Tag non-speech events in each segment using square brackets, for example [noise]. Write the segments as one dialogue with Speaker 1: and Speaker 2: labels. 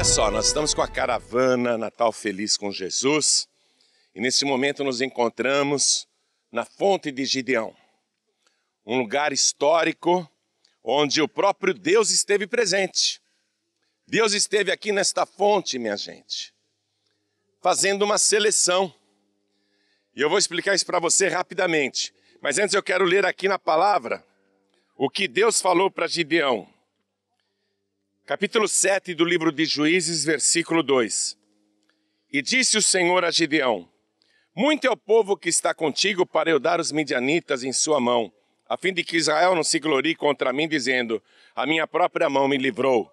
Speaker 1: Olha só, nós estamos com a caravana Natal Feliz com Jesus e nesse momento nos encontramos na Fonte de Gideão, um lugar histórico onde o próprio Deus esteve presente. Deus esteve aqui nesta fonte, minha gente, fazendo uma seleção. E eu vou explicar isso para você rapidamente. Mas antes eu quero ler aqui na palavra o que Deus falou para Gideão capítulo 7 do livro de Juízes, versículo 2. E disse o Senhor a Gideão: Muito é o povo que está contigo para eu dar os midianitas em sua mão, a fim de que Israel não se glorie contra mim, dizendo: A minha própria mão me livrou.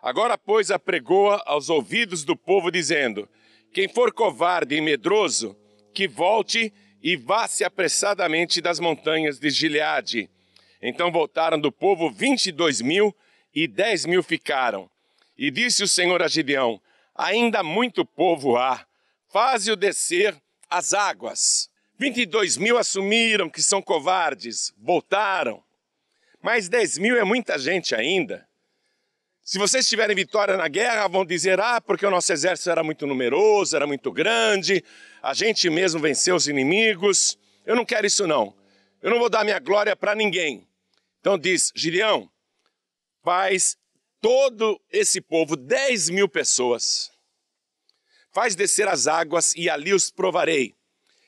Speaker 1: Agora, pois, apregoa aos ouvidos do povo, dizendo: Quem for covarde e medroso, que volte e vá-se apressadamente das montanhas de Gileade. Então voltaram do povo vinte e dois mil e dez mil ficaram. E disse o Senhor a Gideão: Ainda muito povo há, faze-o descer as águas. Vinte e dois mil assumiram que são covardes, voltaram. Mas dez mil é muita gente ainda. Se vocês tiverem vitória na guerra, vão dizer: ah, porque o nosso exército era muito numeroso, era muito grande, a gente mesmo venceu os inimigos. Eu não quero isso, não. Eu não vou dar minha glória para ninguém. Então diz: Gideão, faz todo esse povo, 10 mil pessoas, faz descer as águas e ali os provarei.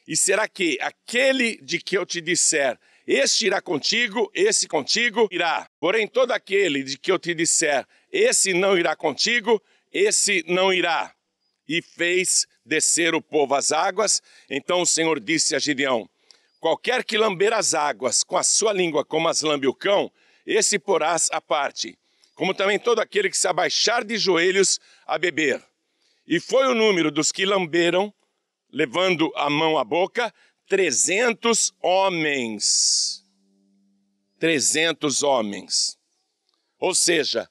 Speaker 1: E será que aquele de que eu te disser, este irá contigo, esse contigo irá. Porém, todo aquele de que eu te disser, esse não irá contigo, esse não irá. E fez descer o povo às águas. Então o Senhor disse a Gideão: Qualquer que lamber as águas com a sua língua, como as lambe o cão, esse porás à parte, como também todo aquele que se abaixar de joelhos a beber. E foi o número dos que lamberam, levando a mão à boca, trezentos homens. Trezentos homens. Ou seja,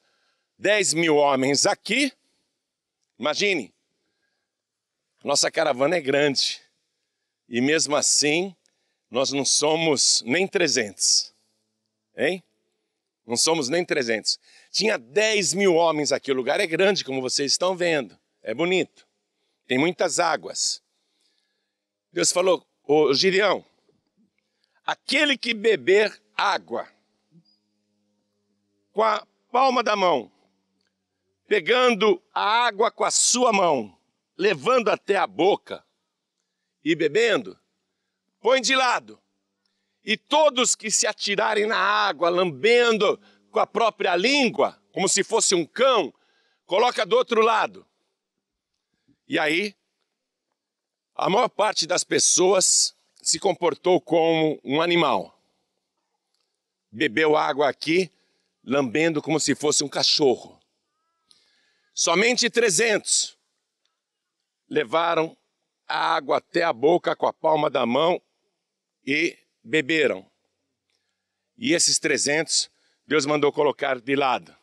Speaker 1: dez mil homens aqui. Imagine, nossa caravana é grande. E mesmo assim, nós não somos nem trezentos. Hein? Não somos nem 300. Tinha 10 mil homens aqui. O lugar é grande, como vocês estão vendo. É bonito. Tem muitas águas. Deus falou, ô Girião, aquele que beber água com a palma da mão, pegando a água com a sua mão, levando até a boca e bebendo, põe de lado e todos que se atirarem na água, lambendo com a própria língua, como se fosse um cão, coloca do outro lado. E aí, a maior parte das pessoas se comportou como um animal. Bebeu água aqui, lambendo como se fosse um cachorro. Somente 300 levaram a água até a boca com a palma da mão e beberam. E esses 300, Deus mandou colocar de lado.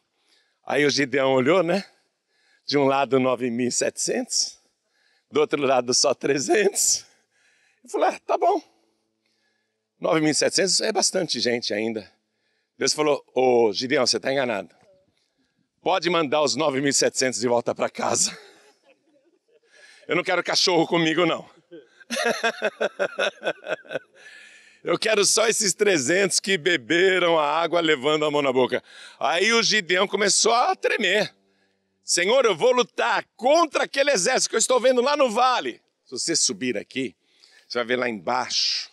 Speaker 1: Aí o Gideão olhou, né? De um lado 9.700, do outro lado só 300. Eu falei, ah, tá bom. 9.700 é bastante gente ainda. Deus falou, ô oh, Gideão, você está enganado. Pode mandar os 9.700 de volta para casa. Eu não quero cachorro comigo, não. [laughs] Eu quero só esses 300 que beberam a água levando a mão na boca. Aí o Gideão começou a tremer. Senhor, eu vou lutar contra aquele exército que eu estou vendo lá no vale. Se você subir aqui, você vai ver lá embaixo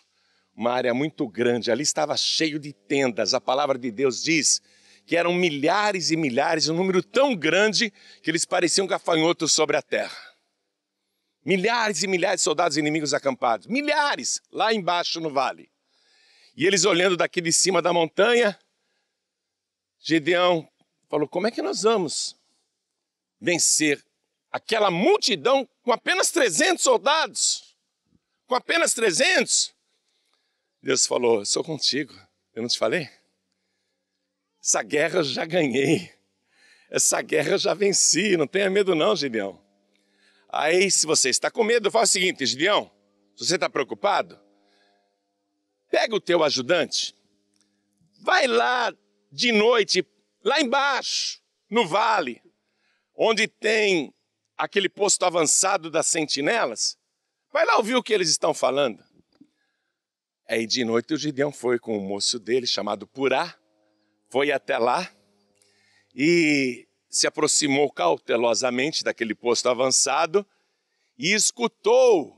Speaker 1: uma área muito grande. Ali estava cheio de tendas. A palavra de Deus diz que eram milhares e milhares, um número tão grande que eles pareciam gafanhotos sobre a terra. Milhares e milhares de soldados inimigos acampados, milhares lá embaixo no vale. E eles olhando daqui de cima da montanha, Gedeão falou: Como é que nós vamos vencer aquela multidão com apenas 300 soldados? Com apenas 300? Deus falou: Eu sou contigo. Eu não te falei? Essa guerra eu já ganhei. Essa guerra eu já venci. Não tenha medo, não, Gideão. Aí, se você está com medo, fala o seguinte: Gideão, se você está preocupado, Pega o teu ajudante, vai lá de noite, lá embaixo, no vale, onde tem aquele posto avançado das sentinelas, vai lá ouvir o que eles estão falando. Aí de noite o Gideão foi com o moço dele, chamado Purá, foi até lá e se aproximou cautelosamente daquele posto avançado e escutou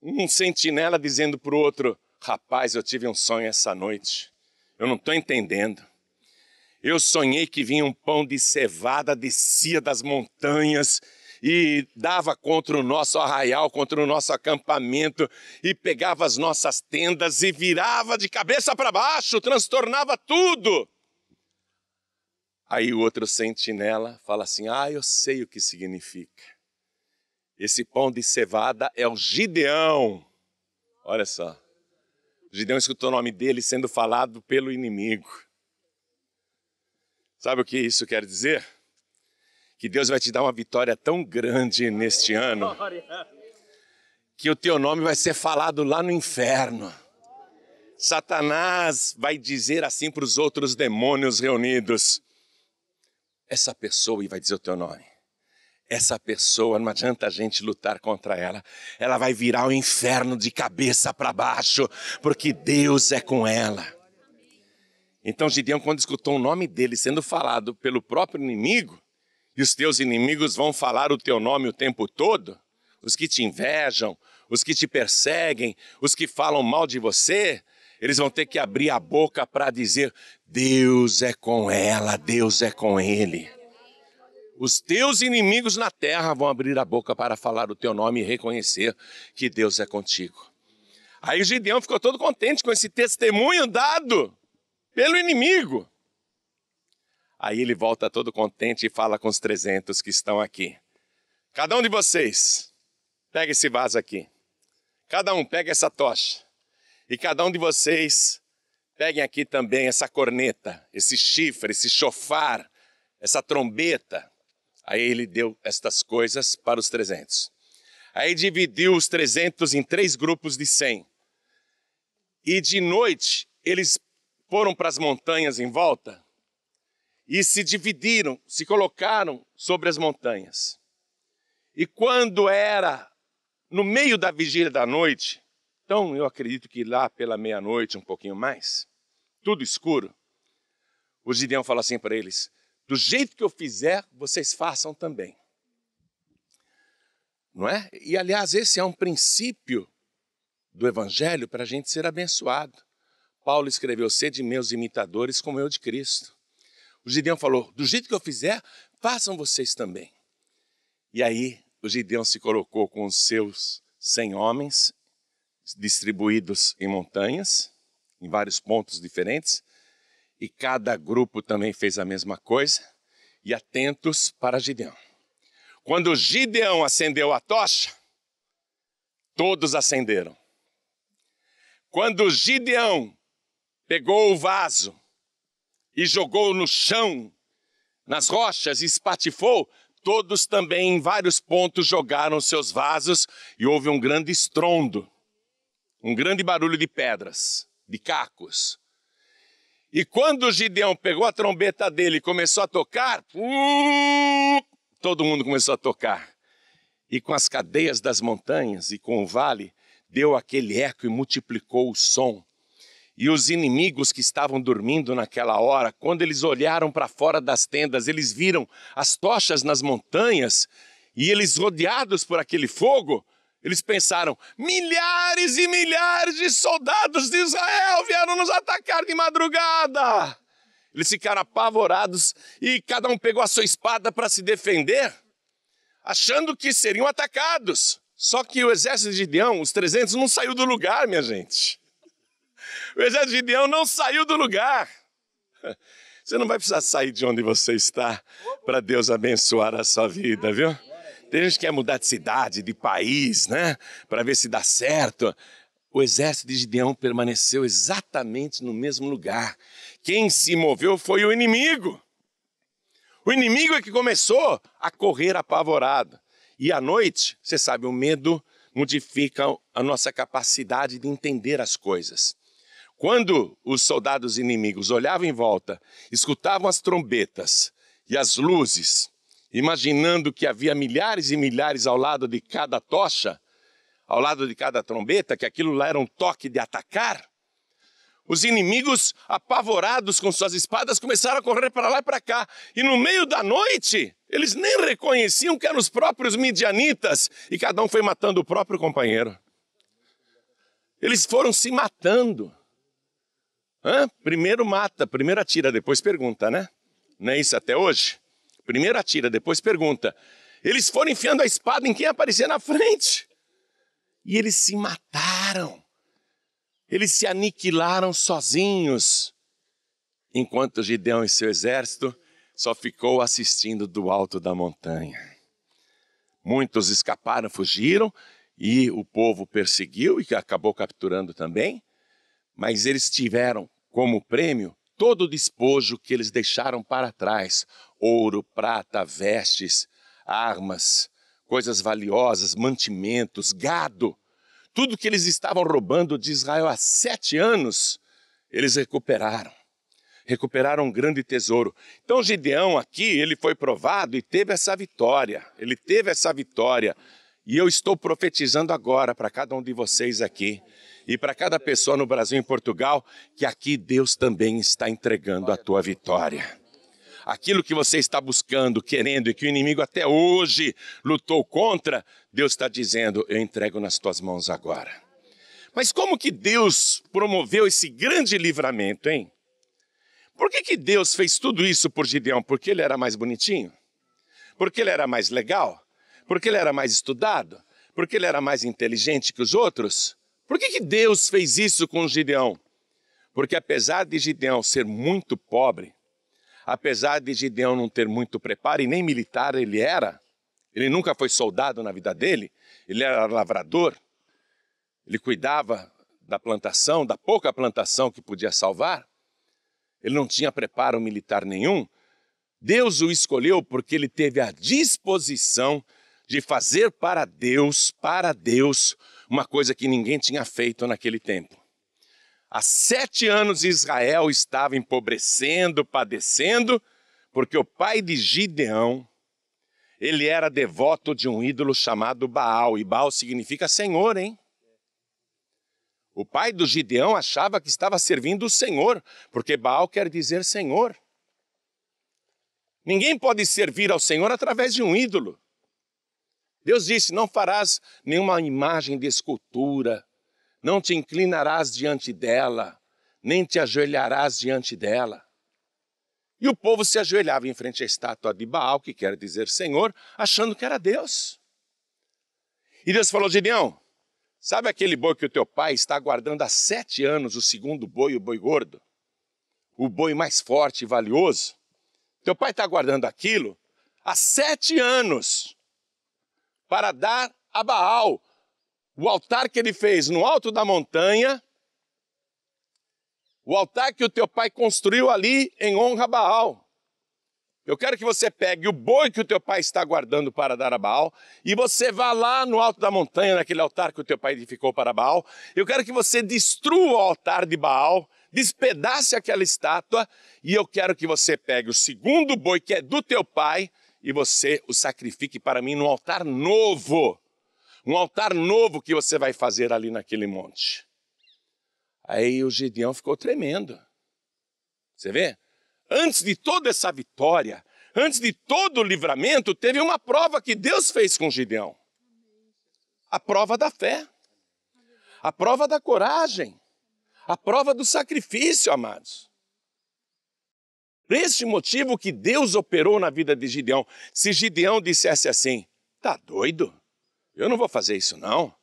Speaker 1: um sentinela dizendo para o outro: Rapaz, eu tive um sonho essa noite. Eu não estou entendendo. Eu sonhei que vinha um pão de cevada, descia das montanhas e dava contra o nosso arraial, contra o nosso acampamento, e pegava as nossas tendas e virava de cabeça para baixo, transtornava tudo. Aí o outro sentinela fala assim: Ah, eu sei o que significa. Esse pão de cevada é o Gideão. Olha só. Gideão escutou o nome dele sendo falado pelo inimigo. Sabe o que isso quer dizer? Que Deus vai te dar uma vitória tão grande neste ano que o teu nome vai ser falado lá no inferno. Satanás vai dizer assim para os outros demônios reunidos: essa pessoa e vai dizer o teu nome essa pessoa, não adianta a gente lutar contra ela. Ela vai virar o inferno de cabeça para baixo, porque Deus é com ela. Então Gideão, quando escutou o nome dele sendo falado pelo próprio inimigo, e os teus inimigos vão falar o teu nome o tempo todo, os que te invejam, os que te perseguem, os que falam mal de você, eles vão ter que abrir a boca para dizer: Deus é com ela, Deus é com ele. Os teus inimigos na terra vão abrir a boca para falar o teu nome e reconhecer que Deus é contigo. Aí Gideão ficou todo contente com esse testemunho dado pelo inimigo. Aí ele volta todo contente e fala com os 300 que estão aqui. Cada um de vocês, pega esse vaso aqui. Cada um pega essa tocha. E cada um de vocês, peguem aqui também essa corneta, esse chifre, esse chofar, essa trombeta. Aí ele deu estas coisas para os 300. Aí dividiu os 300 em três grupos de 100. E de noite eles foram para as montanhas em volta e se dividiram, se colocaram sobre as montanhas. E quando era no meio da vigília da noite, então eu acredito que lá pela meia-noite, um pouquinho mais, tudo escuro, o Gideão fala assim para eles: do jeito que eu fizer, vocês façam também. Não é? E aliás, esse é um princípio do Evangelho para a gente ser abençoado. Paulo escreveu: Sede meus imitadores, como eu de Cristo. O Gideão falou: Do jeito que eu fizer, façam vocês também. E aí, o Gideão se colocou com os seus cem homens, distribuídos em montanhas, em vários pontos diferentes, e cada grupo também fez a mesma coisa, e atentos para Gideão. Quando Gideão acendeu a tocha, todos acenderam. Quando Gideão pegou o vaso e jogou no chão, nas rochas e espatifou, todos também em vários pontos jogaram seus vasos e houve um grande estrondo, um grande barulho de pedras, de cacos, e quando Gideão pegou a trombeta dele e começou a tocar, todo mundo começou a tocar. E com as cadeias das montanhas e com o vale, deu aquele eco e multiplicou o som. E os inimigos que estavam dormindo naquela hora, quando eles olharam para fora das tendas, eles viram as tochas nas montanhas e eles rodeados por aquele fogo, eles pensaram: milhares e milhares de soldados de Israel vieram nos atacar de madrugada. Eles ficaram apavorados e cada um pegou a sua espada para se defender, achando que seriam atacados. Só que o exército de Gideão, os 300, não saiu do lugar, minha gente. O exército de Gideão não saiu do lugar. Você não vai precisar sair de onde você está para Deus abençoar a sua vida, viu? Tem gente que quer mudar de cidade, de país, né? Para ver se dá certo. O exército de Gideão permaneceu exatamente no mesmo lugar. Quem se moveu foi o inimigo. O inimigo é que começou a correr apavorado. E à noite, você sabe, o medo modifica a nossa capacidade de entender as coisas. Quando os soldados inimigos olhavam em volta, escutavam as trombetas e as luzes, imaginando que havia milhares e milhares ao lado de cada tocha, ao lado de cada trombeta, que aquilo lá era um toque de atacar, os inimigos, apavorados com suas espadas, começaram a correr para lá e para cá. E no meio da noite, eles nem reconheciam que eram os próprios midianitas, e cada um foi matando o próprio companheiro. Eles foram se matando. Hã? Primeiro mata, primeiro atira, depois pergunta, né? Não é isso até hoje? Primeiro atira, depois pergunta. Eles foram enfiando a espada em quem aparecia na frente. E eles se mataram. Eles se aniquilaram sozinhos. Enquanto Gideão e seu exército só ficou assistindo do alto da montanha. Muitos escaparam, fugiram, e o povo perseguiu e acabou capturando também, mas eles tiveram como prêmio todo o despojo que eles deixaram para trás, ouro, prata, vestes, armas, coisas valiosas, mantimentos, gado. Tudo que eles estavam roubando de Israel há sete anos, eles recuperaram. Recuperaram um grande tesouro. Então Gideão aqui, ele foi provado e teve essa vitória. Ele teve essa vitória. E eu estou profetizando agora para cada um de vocês aqui e para cada pessoa no Brasil e em Portugal que aqui Deus também está entregando a tua vitória aquilo que você está buscando, querendo e que o inimigo até hoje lutou contra, Deus está dizendo: eu entrego nas tuas mãos agora. Mas como que Deus promoveu esse grande livramento, hein? Por que, que Deus fez tudo isso por Gideão? Porque ele era mais bonitinho? Porque ele era mais legal? Porque ele era mais estudado? Porque ele era mais inteligente que os outros? Por que, que Deus fez isso com Gideão? Porque apesar de Gideão ser muito pobre, apesar de Gideão não ter muito preparo e nem militar ele era, ele nunca foi soldado na vida dele, ele era lavrador, ele cuidava da plantação, da pouca plantação que podia salvar, ele não tinha preparo militar nenhum. Deus o escolheu porque ele teve a disposição de fazer para Deus, para Deus, uma coisa que ninguém tinha feito naquele tempo. Há sete anos Israel estava empobrecendo, padecendo, porque o pai de Gideão, ele era devoto de um ídolo chamado Baal, e Baal significa Senhor, hein? O pai do Gideão achava que estava servindo o Senhor, porque Baal quer dizer Senhor. Ninguém pode servir ao Senhor através de um ídolo. Deus disse: Não farás nenhuma imagem de escultura, não te inclinarás diante dela, nem te ajoelharás diante dela. E o povo se ajoelhava em frente à estátua de Baal, que quer dizer Senhor, achando que era Deus. E Deus falou: Gideão, sabe aquele boi que o teu pai está guardando há sete anos, o segundo boi, o boi gordo? O boi mais forte e valioso? Teu pai está guardando aquilo há sete anos para dar a Baal, o altar que ele fez no alto da montanha, o altar que o teu pai construiu ali em honra a Baal. Eu quero que você pegue o boi que o teu pai está guardando para dar a Baal e você vá lá no alto da montanha, naquele altar que o teu pai edificou para Baal. Eu quero que você destrua o altar de Baal, despedace aquela estátua e eu quero que você pegue o segundo boi que é do teu pai e você o sacrifique para mim no altar novo um altar novo que você vai fazer ali naquele monte. Aí o Gideão ficou tremendo. Você vê? Antes de toda essa vitória, antes de todo o livramento, teve uma prova que Deus fez com Gideão: a prova da fé, a prova da coragem, a prova do sacrifício, amados. Por este motivo que Deus operou na vida de Gideão. Se Gideão dissesse assim: tá doido? Eu não vou fazer isso, não.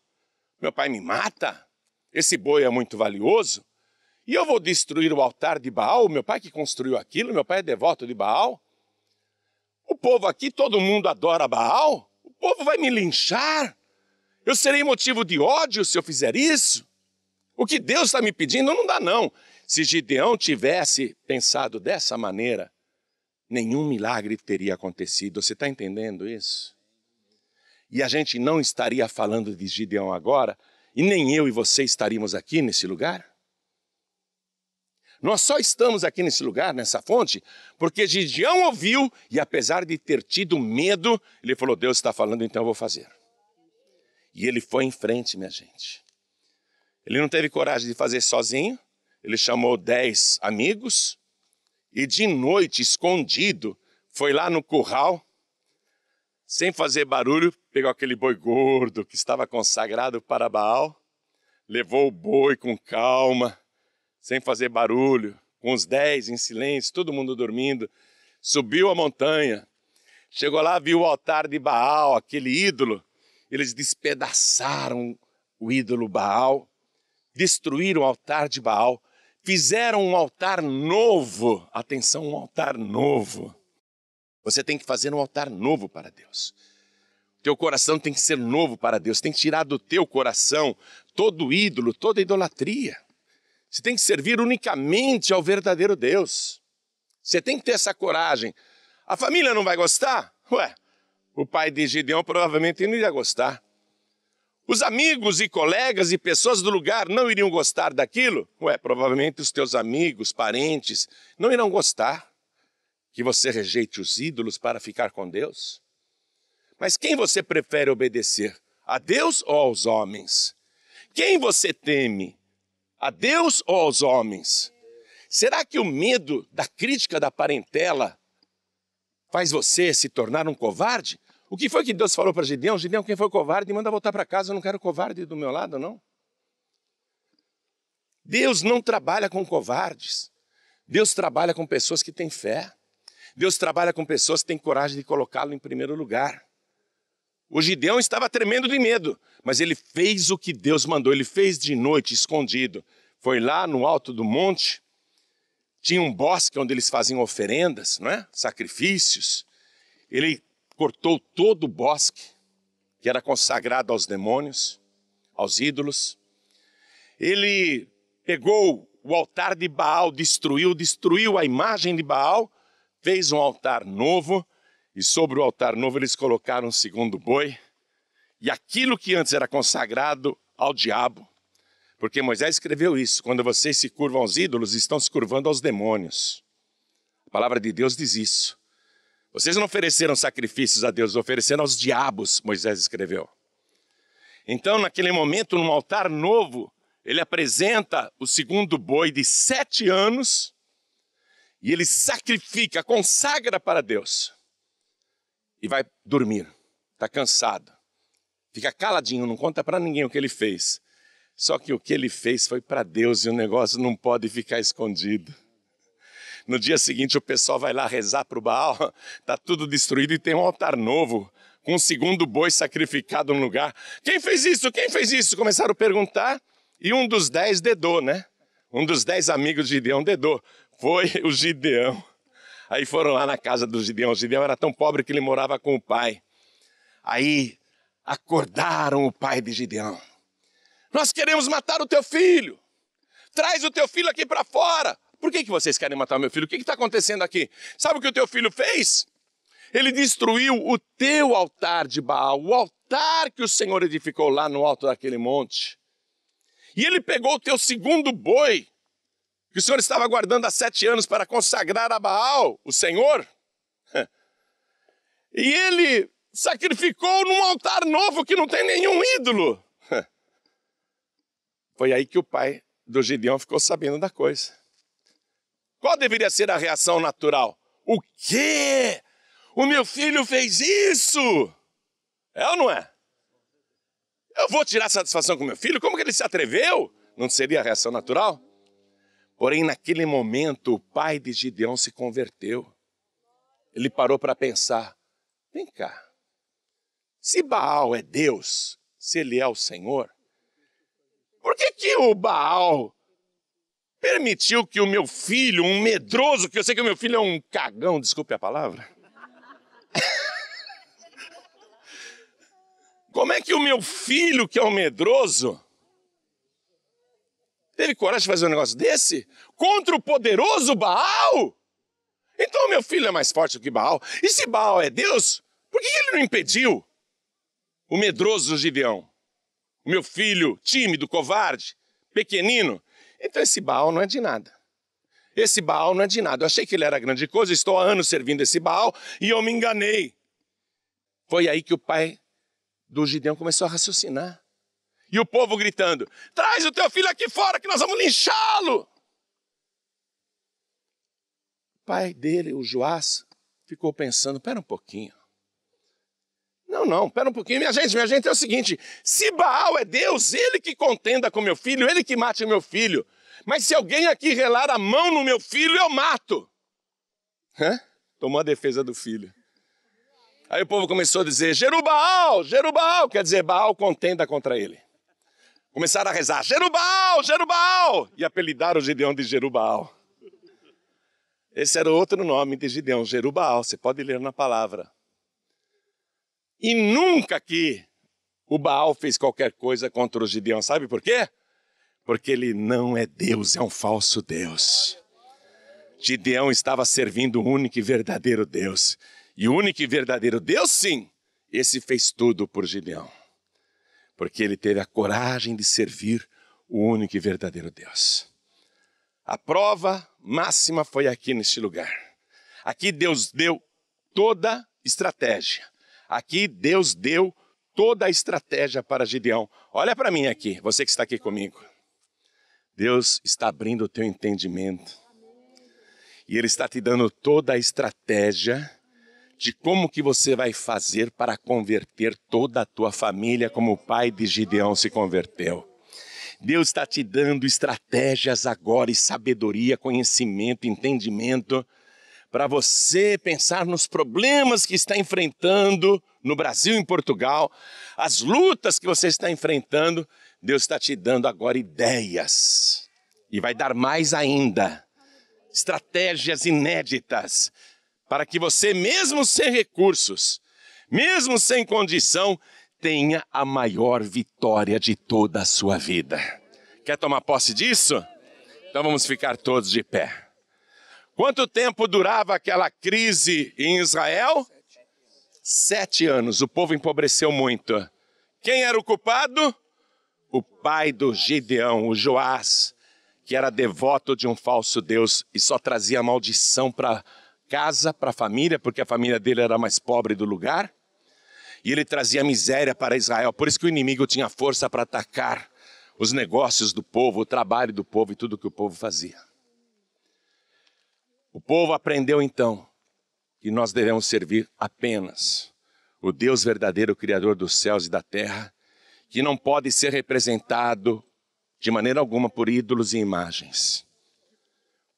Speaker 1: Meu pai me mata. Esse boi é muito valioso. E eu vou destruir o altar de Baal, meu pai que construiu aquilo, meu pai é devoto de Baal. O povo aqui, todo mundo adora Baal. O povo vai me linchar. Eu serei motivo de ódio se eu fizer isso. O que Deus está me pedindo não dá, não. Se Gideão tivesse pensado dessa maneira, nenhum milagre teria acontecido. Você está entendendo isso? e a gente não estaria falando de Gideão agora, e nem eu e você estaríamos aqui nesse lugar? Nós só estamos aqui nesse lugar, nessa fonte, porque Gideão ouviu e, apesar de ter tido medo, ele falou: Deus está falando, então eu vou fazer. E ele foi em frente, minha gente. Ele não teve coragem de fazer sozinho, ele chamou dez amigos e, de noite, escondido, foi lá no curral, sem fazer barulho, pegou aquele boi gordo que estava consagrado para Baal, levou o boi com calma, sem fazer barulho, com os dez em silêncio, todo mundo dormindo, subiu a montanha, chegou lá, viu o altar de Baal, aquele ídolo, eles despedaçaram o ídolo Baal, destruíram o altar de Baal, fizeram um altar novo. Atenção, um altar novo. Você tem que fazer um altar novo para Deus. Teu coração tem que ser novo para Deus, tem que tirar do teu coração todo ídolo, toda idolatria. Você tem que servir unicamente ao verdadeiro Deus. Você tem que ter essa coragem. A família não vai gostar? Ué, o pai de Gideão provavelmente não iria gostar. Os amigos e colegas e pessoas do lugar não iriam gostar daquilo? Ué, provavelmente os teus amigos, parentes, não irão gostar que você rejeite os ídolos para ficar com Deus. Mas quem você prefere obedecer? A Deus ou aos homens? Quem você teme? A Deus ou aos homens? Será que o medo da crítica da parentela faz você se tornar um covarde? O que foi que Deus falou para Gideão? Gideão, quem foi covarde, manda voltar para casa, eu não quero covarde do meu lado, não. Deus não trabalha com covardes. Deus trabalha com pessoas que têm fé. Deus trabalha com pessoas que têm coragem de colocá-lo em primeiro lugar. O Gideão estava tremendo de medo, mas ele fez o que Deus mandou, ele fez de noite, escondido. Foi lá no alto do monte, tinha um bosque onde eles faziam oferendas, não é? sacrifícios. Ele cortou todo o bosque, que era consagrado aos demônios, aos ídolos. Ele pegou o altar de Baal, destruiu, destruiu a imagem de Baal, fez um altar novo e sobre o altar novo eles colocaram um segundo boi, e aquilo que antes era consagrado ao diabo. Porque Moisés escreveu isso: quando vocês se curvam aos ídolos, estão se curvando aos demônios. A palavra de Deus diz isso. Vocês não ofereceram sacrifícios a Deus, ofereceram aos diabos, Moisés escreveu. Então, naquele momento, num altar novo, ele apresenta o segundo boi de sete anos e ele sacrifica, consagra para Deus e vai dormir. Está cansado. Fica caladinho, não conta para ninguém o que ele fez. Só que o que ele fez foi para Deus e o negócio não pode ficar escondido. No dia seguinte o pessoal vai lá rezar para o Baal, está [laughs] tudo destruído e tem um altar novo, com um segundo boi sacrificado no lugar. Quem fez isso? Quem fez isso? Começaram a perguntar e um dos dez dedou, né? Um dos dez amigos de Gideão dedou. Foi o Gideão. Aí foram lá na casa do Gideão. O Gideão era tão pobre que ele morava com o pai. Aí acordaram o pai de Gideão. Nós queremos matar o teu filho. Traz o teu filho aqui para fora. Por que, que vocês querem matar o meu filho? O que está acontecendo aqui? Sabe o que o teu filho fez? Ele destruiu o teu altar de Baal, o altar que o Senhor edificou lá no alto daquele monte. E ele pegou o teu segundo boi que o Senhor estava aguardando há sete anos para consagrar a Baal, o Senhor, [laughs] e ele sacrificou num altar novo que não tem nenhum ídolo. [laughs] Foi aí que o pai do Gideão ficou sabendo da coisa. Qual deveria ser a reação natural? O quê? O meu filho fez isso? É ou não é? Eu vou tirar satisfação com meu filho? Como que ele se atreveu? Não seria a reação natural? Porém, naquele momento, o pai de Gideão se converteu. Ele parou para pensar: vem cá, se Baal é Deus, se ele é o Senhor, por que, que o Baal permitiu que o meu filho, um medroso, que eu sei que o meu filho é um cagão, desculpe a palavra. [laughs] Como é que o meu filho, que é um medroso, Teve coragem de fazer um negócio desse? Contra o poderoso Baal? Então meu filho é mais forte do que Baal. E se Baal é Deus, por que ele não impediu o medroso Gideão? O meu filho tímido, covarde, pequenino? Então esse Baal não é de nada. Esse Baal não é de nada. Eu achei que ele era grande coisa, estou há anos servindo esse Baal e eu me enganei. Foi aí que o pai do Gideão começou a raciocinar. E o povo gritando: traz o teu filho aqui fora que nós vamos linchá-lo. O pai dele, o Joás, ficou pensando: pera um pouquinho. Não, não, pera um pouquinho, minha gente, minha gente, é o seguinte: se Baal é Deus, ele que contenda com meu filho, ele que mate meu filho. Mas se alguém aqui relar a mão no meu filho, eu mato. Hã? Tomou a defesa do filho. Aí o povo começou a dizer: Jerubaal, Jerubaal, quer dizer, Baal contenda contra ele. Começaram a rezar: Jerubal, Jerubal! E apelidaram o Gideão de Jerubal. Esse era outro nome de Gideão, Jerubal, você pode ler na palavra. E nunca que o Baal fez qualquer coisa contra o Gideão, sabe por quê? Porque ele não é Deus, é um falso Deus. Gideão estava servindo o único e verdadeiro Deus. E o único e verdadeiro Deus, sim, esse fez tudo por Gideão porque ele teve a coragem de servir o único e verdadeiro Deus. A prova máxima foi aqui neste lugar. Aqui Deus deu toda estratégia. Aqui Deus deu toda a estratégia para Gideão. Olha para mim aqui, você que está aqui comigo. Deus está abrindo o teu entendimento. E Ele está te dando toda a estratégia de como que você vai fazer para converter toda a tua família como o pai de Gideão se converteu. Deus está te dando estratégias agora e sabedoria, conhecimento, entendimento para você pensar nos problemas que está enfrentando no Brasil e em Portugal, as lutas que você está enfrentando. Deus está te dando agora ideias e vai dar mais ainda estratégias inéditas para que você, mesmo sem recursos, mesmo sem condição, tenha a maior vitória de toda a sua vida. Quer tomar posse disso? Então vamos ficar todos de pé. Quanto tempo durava aquela crise em Israel? Sete anos. O povo empobreceu muito. Quem era o culpado? O pai do Gideão, o Joás, que era devoto de um falso Deus e só trazia maldição para casa para a família, porque a família dele era mais pobre do lugar. E ele trazia miséria para Israel. Por isso que o inimigo tinha força para atacar os negócios do povo, o trabalho do povo e tudo que o povo fazia. O povo aprendeu então que nós devemos servir apenas o Deus verdadeiro, Criador dos céus e da terra, que não pode ser representado de maneira alguma por ídolos e imagens.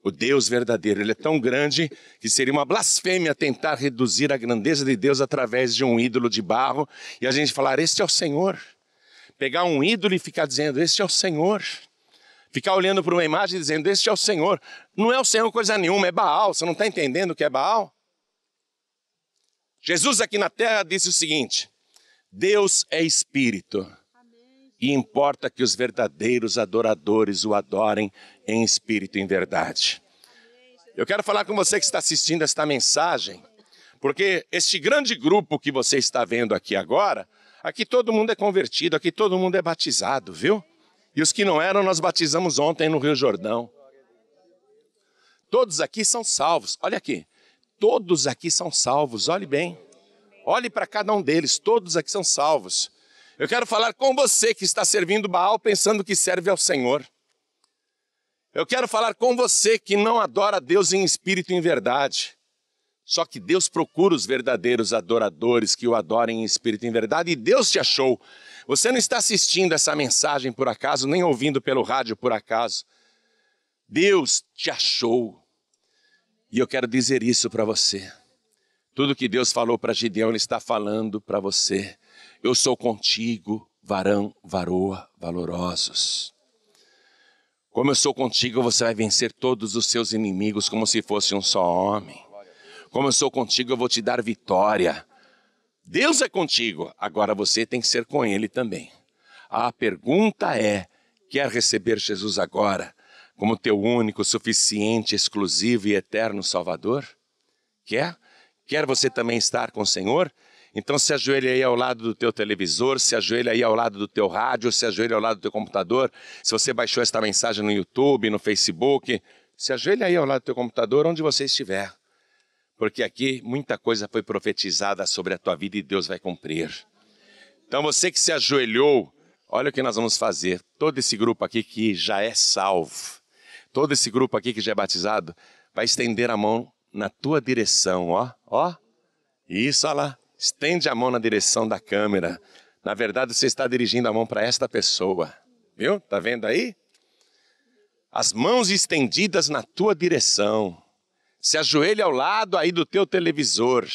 Speaker 1: O Deus verdadeiro, ele é tão grande que seria uma blasfêmia tentar reduzir a grandeza de Deus através de um ídolo de barro e a gente falar: Este é o Senhor. Pegar um ídolo e ficar dizendo: Este é o Senhor. Ficar olhando para uma imagem e dizendo: Este é o Senhor. Não é o Senhor coisa nenhuma, é Baal. Você não está entendendo o que é Baal? Jesus aqui na terra disse o seguinte: Deus é espírito e importa que os verdadeiros adoradores o adorem em espírito e em verdade. Eu quero falar com você que está assistindo esta mensagem, porque este grande grupo que você está vendo aqui agora, aqui todo mundo é convertido, aqui todo mundo é batizado, viu? E os que não eram, nós batizamos ontem no Rio Jordão. Todos aqui são salvos, olha aqui, todos aqui são salvos, olhe bem. Olhe para cada um deles, todos aqui são salvos. Eu quero falar com você que está servindo Baal pensando que serve ao Senhor. Eu quero falar com você que não adora Deus em espírito e em verdade. Só que Deus procura os verdadeiros adoradores que o adorem em espírito e em verdade, e Deus te achou. Você não está assistindo essa mensagem por acaso, nem ouvindo pelo rádio por acaso. Deus te achou. E eu quero dizer isso para você. Tudo que Deus falou para Gideão, Ele está falando para você. Eu sou contigo, varão, varoa, valorosos. Como eu sou contigo, você vai vencer todos os seus inimigos como se fosse um só homem. Como eu sou contigo, eu vou te dar vitória. Deus é contigo, agora você tem que ser com Ele também. A pergunta é: quer receber Jesus agora como teu único, suficiente, exclusivo e eterno Salvador? Quer? Quer você também estar com o Senhor? Então se ajoelha aí ao lado do teu televisor, se ajoelha aí ao lado do teu rádio, se ajoelha ao lado do teu computador. Se você baixou esta mensagem no YouTube, no Facebook, se ajoelha aí ao lado do teu computador, onde você estiver. Porque aqui muita coisa foi profetizada sobre a tua vida e Deus vai cumprir. Então você que se ajoelhou, olha o que nós vamos fazer. Todo esse grupo aqui que já é salvo, todo esse grupo aqui que já é batizado, vai estender a mão na tua direção, ó, ó. Isso, olha lá. Estende a mão na direção da câmera. Na verdade, você está dirigindo a mão para esta pessoa. Viu? Tá vendo aí? As mãos estendidas na tua direção. Se ajoelha ao lado aí do teu televisor.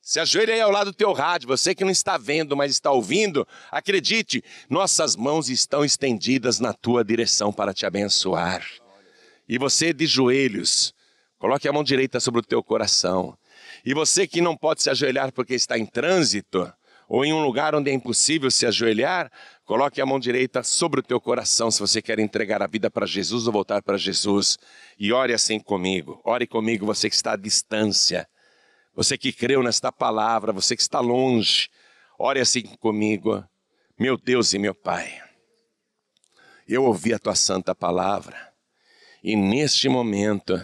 Speaker 1: Se ajoelha aí ao lado do teu rádio, você que não está vendo, mas está ouvindo, acredite, nossas mãos estão estendidas na tua direção para te abençoar. E você de joelhos, coloque a mão direita sobre o teu coração e você que não pode se ajoelhar porque está em trânsito, ou em um lugar onde é impossível se ajoelhar, coloque a mão direita sobre o teu coração se você quer entregar a vida para Jesus ou voltar para Jesus. E ore assim comigo. Ore comigo, você que está à distância. Você que creu nesta palavra, você que está longe. Ore assim comigo. Meu Deus e meu Pai, eu ouvi a tua santa palavra e neste momento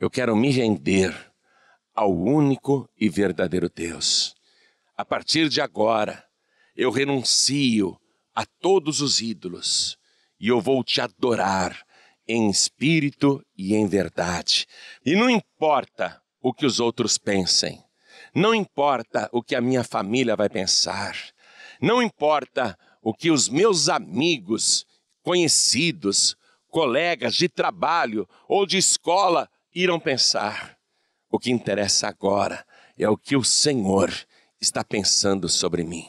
Speaker 1: eu quero me render ao único e verdadeiro Deus. A partir de agora, eu renuncio a todos os ídolos e eu vou te adorar em espírito e em verdade. E não importa o que os outros pensem, não importa o que a minha família vai pensar, não importa o que os meus amigos, conhecidos, colegas de trabalho ou de escola irão pensar. O que interessa agora é o que o Senhor está pensando sobre mim.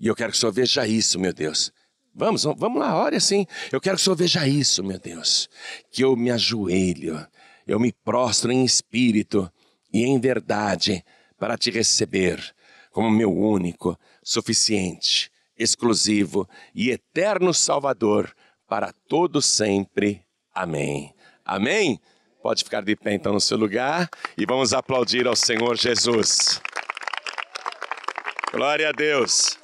Speaker 1: E eu quero que o Senhor veja isso, meu Deus. Vamos, vamos lá, ore assim. Eu quero que o Senhor veja isso, meu Deus. Que eu me ajoelho, eu me prostro em espírito e em verdade para te receber como meu único, suficiente, exclusivo e eterno Salvador para todo sempre. Amém. Amém. Pode ficar de pé então no seu lugar e vamos aplaudir ao Senhor Jesus. Glória a Deus.